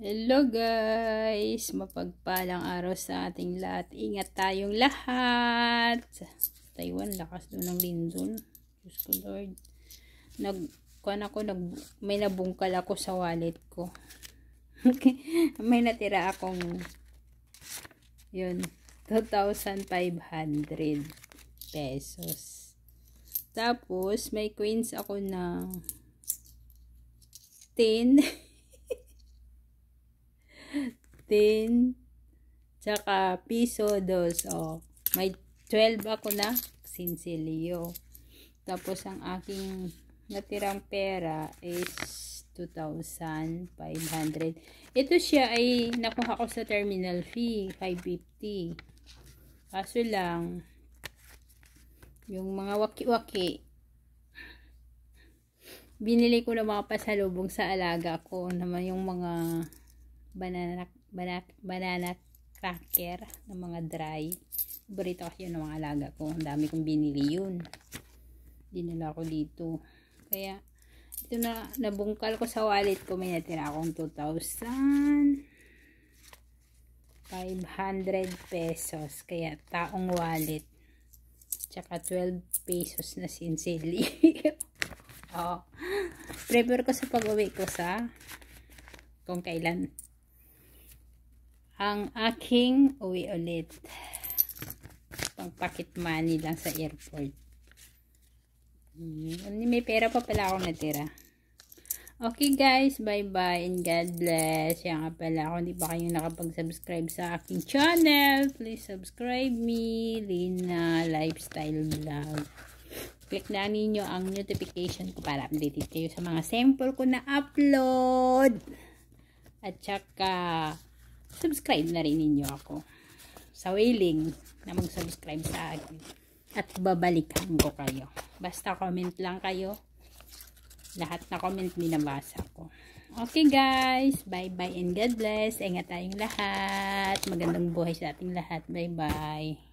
Hello guys! Mapagpalang araw sa ating lahat. Ingat tayong lahat! Taiwan, lakas doon ng lindol. Diyos ko Lord. Nag, kuhan ako, nag, may nabungkal ako sa wallet ko. may natira akong yun, 2,500 pesos. Tapos, may queens ako na 10 16, tsaka piso 2. O, may 12 ako na sinsilyo. Tapos, ang aking natirang pera is 2,500. Ito siya ay nakuha ko sa terminal fee, 550. Kaso lang, yung mga waki-waki, binili ko na mga pasalubong sa alaga ko naman yung mga banana, banana, banana cracker ng mga dry. Burrito kasi yun ng mga alaga ko. Ang dami kong binili yun. Dinala ko dito. Kaya, ito na, nabungkal ko sa wallet ko. May natira akong 2,000 500 pesos. Kaya, taong wallet. Tsaka 12 pesos na sincerely Oo. Prepare ko sa pag-uwi ko sa kung kailan ang aking uwi ulit. Pang pocket money lang sa airport. Hmm, may pera pa pala ako natira. Okay guys, bye bye and God bless. Yan nga pala, kung di pa kayo nakapag-subscribe sa aking channel, please subscribe me, Lina Lifestyle Vlog. Click na ninyo ang notification ko para updated kayo sa mga sample ko na upload. At saka, subscribe na rin ninyo ako sa willing na mag-subscribe sa akin at babalikan ko kayo basta comment lang kayo lahat na comment binabasa ko okay guys bye bye and God bless ingat tayong lahat magandang buhay sa ating lahat bye bye